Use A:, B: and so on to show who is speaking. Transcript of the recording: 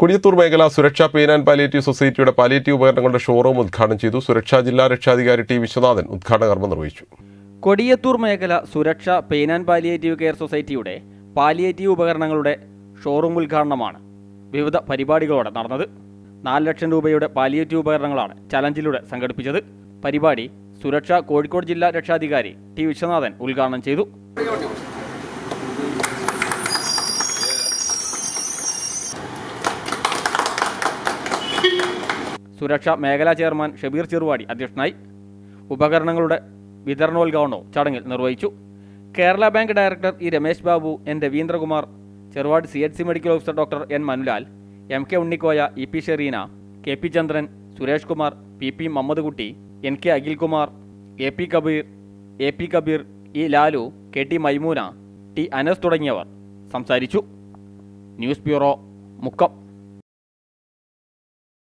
A: കുടിയത്തൂർ മേഖല സുരക്ഷാ pain and palliative സൊസൈറ്റിയുടെ പാലിയേറ്റീവ് ഉപകരണങ്ങളുടെ ഷോറൂം ഉദ്ഘാടനം ചെയ്തു സുരക്ഷാ ജില്ലാ രക്ഷാധികാരി ടി വിശ്വനാഥൻ ഉദ്ഘാടന കർമ്മം നിർവഹിച്ചു
B: കൊടിയത്തൂർ മേഖല സുരക്ഷ പെയിൻ ആൻഡ് പാലിയേറ്റീവ് കെയർ സൊസൈറ്റിയുടെ പാലിയേറ്റീവ് ഉപകരണങ്ങളുടെ ഷോറൂം ഉദ്ഘാടനമാണ് വിവിധ പരിപാടികളോടെ നടന്നത് നാല് ലക്ഷം രൂപയുടെ പാലിയേറ്റീവ് ഉപകരണങ്ങളാണ് ചലഞ്ചിലൂടെ സംഘടിപ്പിച്ചത് പരിപാടി സുരക്ഷ കോഴിക്കോട് ജില്ലാ രക്ഷാധികാരി ടി വിശ്വനാഥൻ ഉദ്ഘാടനം ചെയ്തു സുരക്ഷാ മേഖലാ ചെയർമാൻ ഷബീർ ചെറുവാടി അധ്യക്ഷനായി ഉപകരണങ്ങളുടെ വിതരണോദ്ഘാടനവും ചടങ്ങിൽ നിർവഹിച്ചു Kerala bank director E Ramesh Babu N Raveendrakumar Cheruvadi C H C medical officer doctor N Manulal M K Unnikoya E P Shereena K P Chandran Suresh Kumar P P Muhammad Kutty N K Akhilkumar A P Kabeer A P Kabeer E Lalu K T Maimoona T Anas തുടങ്ങിയവർ സംസാരിച്ചു ന്യൂസ് ബ്യൂറോ മുക്കം